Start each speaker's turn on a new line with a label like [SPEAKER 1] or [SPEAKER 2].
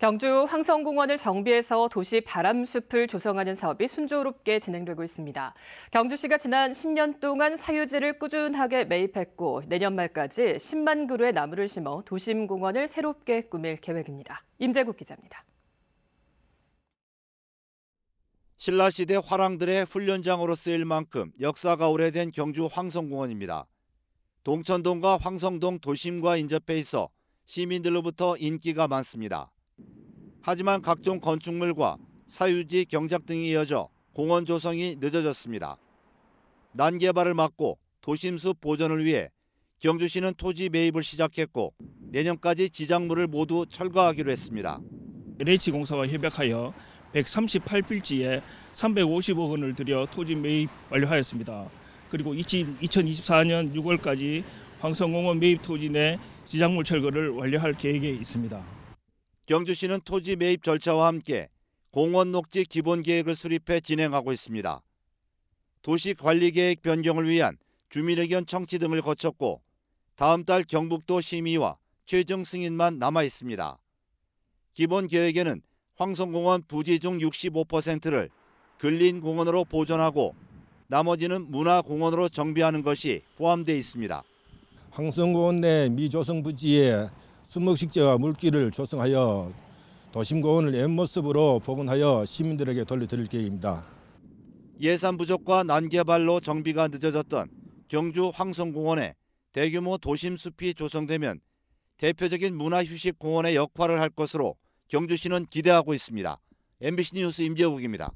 [SPEAKER 1] 경주 황성공원을 정비해서 도시 바람숲을 조성하는 사업이 순조롭게 진행되고 있습니다. 경주시가 지난 10년 동안 사유지를 꾸준하게 매입했고 내년 말까지 10만 그루의 나무를 심어 도심 공원을 새롭게 꾸밀 계획입니다. 임재국 기자입니다.
[SPEAKER 2] 신라시대 화랑들의 훈련장으로 쓰일 만큼 역사가 오래된 경주 황성공원입니다. 동천동과 황성동 도심과 인접해 있어 시민들로부터 인기가 많습니다. 하지만 각종 건축물과 사유지 경작 등이 이어져 공원 조성이 늦어졌습니다. 난개발을 막고 도심숲 보전을 위해 경주시는 토지 매입을 시작했고 내년까지 지장물을 모두 철거하기로 했습니다. LH공사와 협약하여 138필지에 350억
[SPEAKER 3] 원을 들여 토지 매입 완료하였습니다. 그리고 2024년 6월까지
[SPEAKER 2] 황성공원 매입 토지 내 지장물 철거를 완료할 계획에 있습니다. 경주시는 토지 매입 절차와 함께 공원 녹지 기본 계획을 수립해 진행하고 있습니다. 도시 관리 계획 변경을 위한 주민의견 청취 등을 거쳤고 다음 달 경북도 심의와 최종 승인만 남아 있습니다. 기본 계획에는 황성공원 부지 중 65%를 근린공원으로 보존하고 나머지는 문화공원으로 정비하는 것이 포함되어 있습니다.
[SPEAKER 4] 황성공원 내 미조성 부지에 수목식재와 물길을 조성하여 도심공원을 옛모습으로 복원하여 시민들에게 돌려드릴 계획입니다.
[SPEAKER 2] 예산 부족과 난개발로 정비가 늦어졌던 경주 황성공원에 대규모 도심숲이 조성되면 대표적인 문화휴식공원의 역할을 할 것으로 경주시는 기대하고 있습니다. MBC 뉴스 임재욱입니다.